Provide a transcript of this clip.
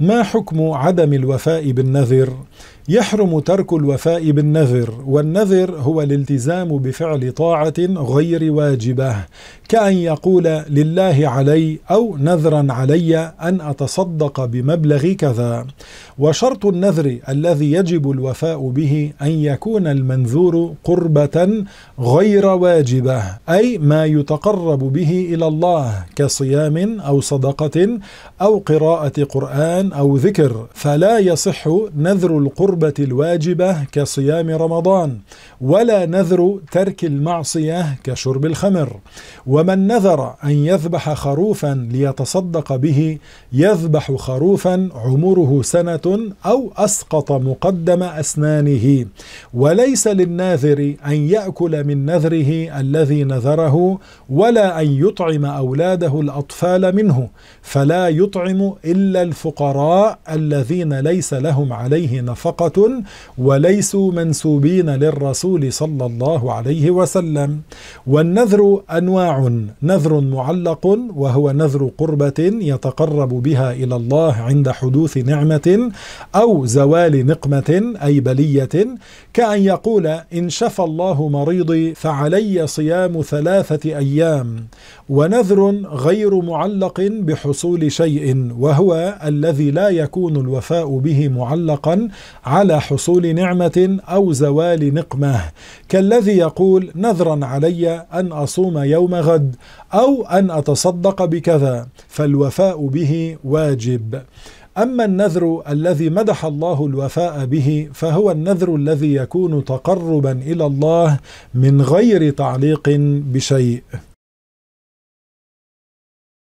ما حكم عدم الوفاء بالنذر يحرم ترك الوفاء بالنذر والنذر هو الالتزام بفعل طاعه غير واجبه كان يقول لله علي او نذرا علي ان اتصدق بمبلغ كذا وشرط النذر الذي يجب الوفاء به ان يكون المنذور قربه غير واجبه اي ما يتقرب به الى الله كصيام او صدقه او قراءه قران أو ذكر فلا يصح نذر القربة الواجبة كصيام رمضان ولا نذر ترك المعصية كشرب الخمر ومن نذر أن يذبح خروفا ليتصدق به يذبح خروفا عمره سنة أو أسقط مقدم أسنانه وليس للناذر أن يأكل من نذره الذي نذره ولا أن يطعم أولاده الأطفال منه فلا يطعم إلا الفقراء الفقراء الذين ليس لهم عليه نفقة وليسوا منسوبين للرسول صلى الله عليه وسلم والنذر أنواع نذر معلق وهو نذر قربة يتقرب بها إلى الله عند حدوث نعمة أو زوال نقمة أي بلية كأن يقول إن شفى الله مريضي فعلي صيام ثلاثة أيام ونذر غير معلق بحصول شيء وهو الذي لا يكون الوفاء به معلقا على حصول نعمة أو زوال نقمة كالذي يقول نذرا علي أن أصوم يوم غد أو أن أتصدق بكذا فالوفاء به واجب أما النذر الذي مدح الله الوفاء به فهو النذر الذي يكون تقربا إلى الله من غير تعليق بشيء